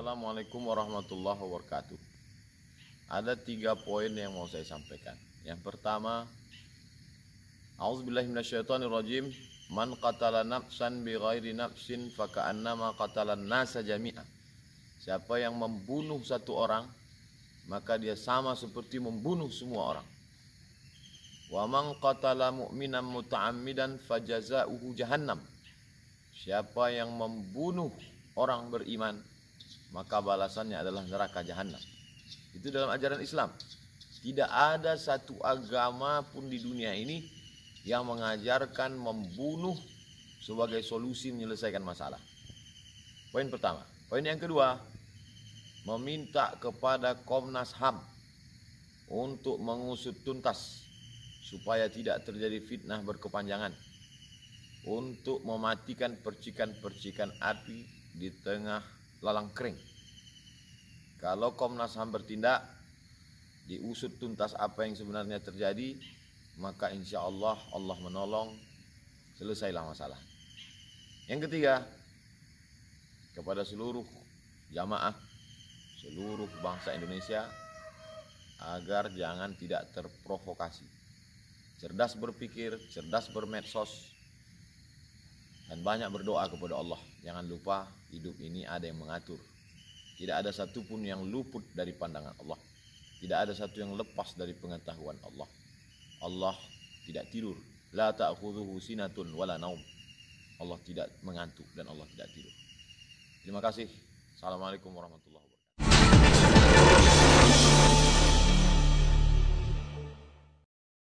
Assalamualaikum warahmatullahi wabarakatuh. Ada tiga poin yang mau saya sampaikan. Yang pertama, Auzubillahiminasyaitonirrojim Man qatala nafsan bi ghairi nafsin faka'annama qatala nasa jami'a. Siapa yang membunuh satu orang, maka dia sama seperti membunuh semua orang. Wa man qatala mu'minan muta'ammidan fajaza'uhu jahannam. Siapa yang membunuh orang beriman, maka balasannya adalah neraka jahanam. Itu dalam ajaran Islam. Tidak ada satu agama pun di dunia ini yang mengajarkan membunuh sebagai solusi menyelesaikan masalah. Poin pertama. Poin yang kedua, meminta kepada Komnas HAM untuk mengusut tuntas supaya tidak terjadi fitnah berkepanjangan untuk mematikan percikan-percikan api di tengah lalang kering. Kalau Komnas HAM bertindak diusut tuntas apa yang sebenarnya terjadi, maka insya Allah Allah menolong, selesailah masalah. Yang ketiga, kepada seluruh jamaah, seluruh bangsa Indonesia, agar jangan tidak terprovokasi. Cerdas berpikir, cerdas bermedsos, dan banyak berdoa kepada Allah. Jangan lupa hidup ini ada yang mengatur. Tidak ada satupun yang luput dari pandangan Allah. Tidak ada satu yang lepas dari pengetahuan Allah. Allah tidak tidur. La ta'khudhuhu sinatun wala naum. Allah tidak mengantuk dan Allah tidak tidur. Terima kasih. Assalamualaikum warahmatullahi wabarakatuh.